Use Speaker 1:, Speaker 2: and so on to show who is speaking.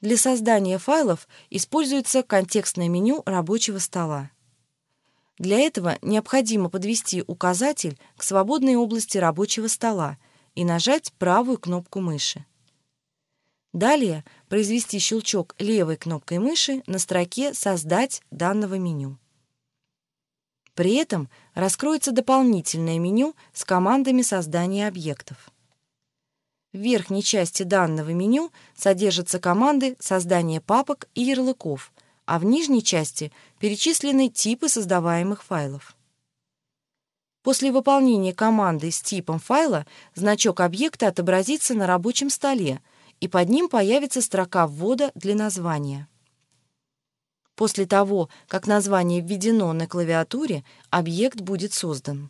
Speaker 1: Для создания файлов используется контекстное меню рабочего стола. Для этого необходимо подвести указатель к свободной области рабочего стола и нажать правую кнопку мыши. Далее произвести щелчок левой кнопкой мыши на строке «Создать» данного меню. При этом раскроется дополнительное меню с командами создания объектов. В верхней части данного меню содержатся команды создания папок и ярлыков, а в нижней части перечислены типы создаваемых файлов. После выполнения команды с типом файла значок объекта отобразится на рабочем столе, и под ним появится строка ввода для названия. После того, как название введено на клавиатуре, объект будет создан.